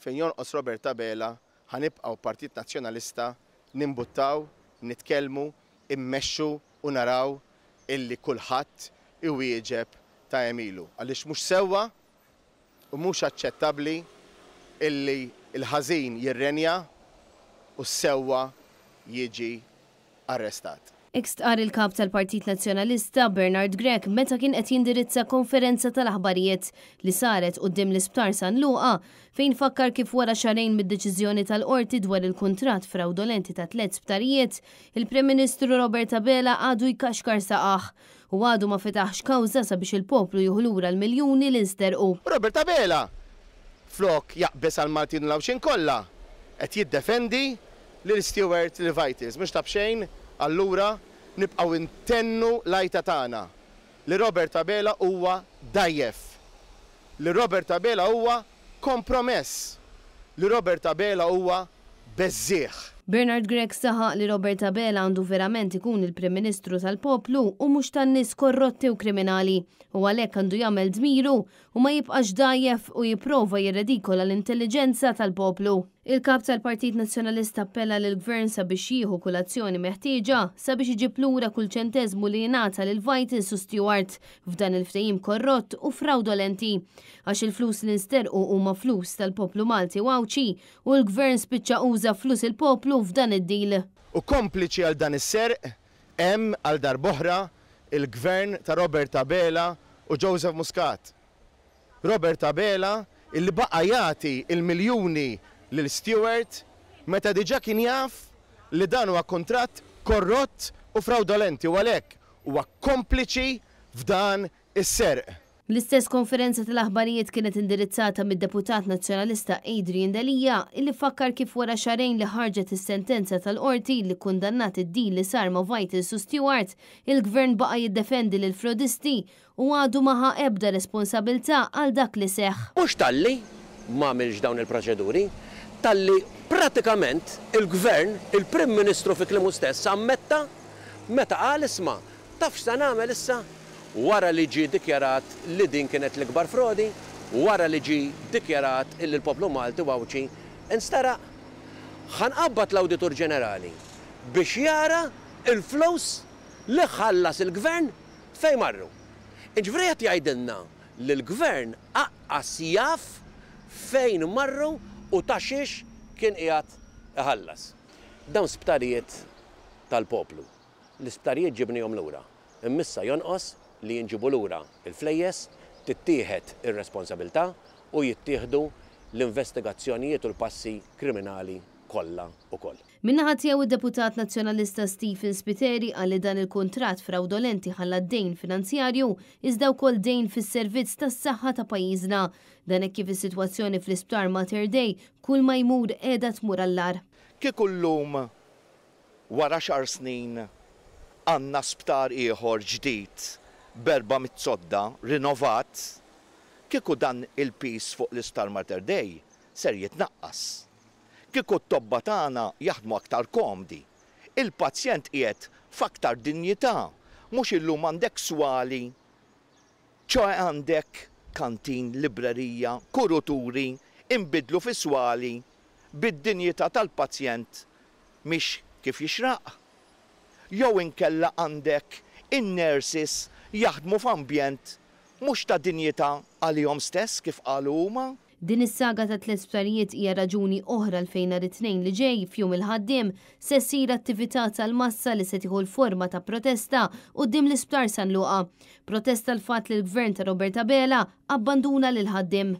fejn jonqos Robert Tabela ħanibqgħu Partit Nazzjonalista nimbuttaw, nitkellmu, immexxu u naraw illi kulħadd iwieġeb ta' Emilu. Għaliex mhux sewwa u mhux aċċettabbli illi il-ħażin jirrenja u sewwa jiġi arrestat. Ikstqar il-kap tal-Partit Nazzjonalista Bernard Grek meta kien qed jindirizza konferenza tal-aħbarijiet li saret qudiem l-isptar San Luqa fejn fakkar kif wara xarejn mid-deċiżjoni tal-qorti dwar il-kuntratt fraudolenti ta' tliet sptarijiet, il-Prim Ministru Robert Abela għadu jkaxkar saqaħ u għadu ma fetaħx kawża sabiex il-poplu juħlura l-miljuni li nsterqu. Robert Abela flok jaqbes għal Martin Lawxin kollha qed jiddefendi lil Stewart Levitis, mhux tabxejn Allura nibqgħu intennu lajta tagħna li Robert Abela huwa dajjef. Li Robert Abela huwa kompromess. Li Robert Abela huwa bezzieħ. Bernard Grek saħaq li Robert Abela għandu verament ikun il-Prim Ministru tal-Poplu u mhux tan-nies korrotti u kriminali u għalhekk għandu jagħmel dmiru u ma jibqax dajjef u jipprova jirredikola l-intelligenza tal-poplu. Il-kap tal-Partit Nazzjonalista appella l gvern sabiex jieħu kulazzjoni meħtieġa sabiex iġib lura kull ċentezmu li jingħata lil Vitis u Stewart f'dan il-ftehim korrott u fraudolenti. Għax il-flus li nsterqu huma flus tal-poplu Malti wawċi u l-gvern spiċċa uża flus il-poplu f'dan id-dil. U kompliċi għal dan is-serq hemm għal darboħra il-gvern ta' Robert Abela u Joseph Muscat. Robert Abela il-baqajati il-miljuni il-baqajati il-miljuni il miljuni l-Stewart meta diġa kien jaf li dan huwa kontratt korrott u fraudolenti u għalhekk huwa kompliċi f'dan is-serq. L-istess konferenza tal-aħbarijiet kienet indirizzata mid-deputat nazzjonalista Adrian Dalija illi fakkar kif wara xarejn li ħarġet is-sentenza tal-qorti li kundannat id din li sar ma' Vitus u Stewart, il-gvern baqa jiddefendi l frodisti u għadu maħa ebda responsabilta għal dak li seħ. Mux talli, ma għamilx dawn il-proċeduri, talli pratikament il-gvern, il-Prim Ministru fi klimu stess, ammetta meta għal isma' tafx ta' nagħmel issa wara li ġi dikjarat li din kienet l-ikbar frodi, wara li ġi dikjarat illi l-poplu Malti wawċi instara ħanqabbat l-Awditur Ġenerali biex jara il-flus li ħallas il-gvern fej marru. Iġvri jgħidilna li l-gvern aqqas jaf fejn marru u taxix kien qiegħed ħallas. Dawn sptarijiet tal-poplu. L-isptarijiet l lura. Immissa jonqos li jinġibu lura il-flejjes, tittieħed ir-responsabilità u jittieħdu l-investigazzjonijiet u l-passi kriminali kollha u koll. Minnaħa tiegħu id-deputat nazzjonalista Stephen Spiteri għalli dan il-kontrat fraudolenti ħalla d-dejn finanzjarju iżda wkoll dejn fis-servizz tas-saħħa ta' pajjiżna. Dan hekk kif is-sitwazzjoni fl-isptar Mater Day kull ma jmur qiegħda tmur allar. Kif kullum wara xar snin għandna sptar ieħor ġdid berba mit-sodda, rinovat, kieku dan il-pis fuq l-istar Mater Day ser jitnaqqas kieku t-tobba tagħna jaħdmu aktar komdi. Il-pazjent qiegħed f'aktar dinjità, mhux illum għandek swali, ċoħe għandek kantin, librerija, kuruturi, imbidlu fi bid-dinjità tal-pazjent miex kif jixraq. Jew inkella għandek in-nurses jaħdmu f'ambjent mhux ta' dinjità għalihom stess kif qalu huma. Din is-saga ta' tliet sptarijiet hija raġuni oħra l fejn nhar it-tnejn li ġej fjum il-ħaddiem se ssir attività tal-massa li se tieħu l-forma ta' protesta quddiem l-isptar San Luqa. Protesta l-fatt li l-gvern ta' Roberta Bela abbanduna lil ħaddiem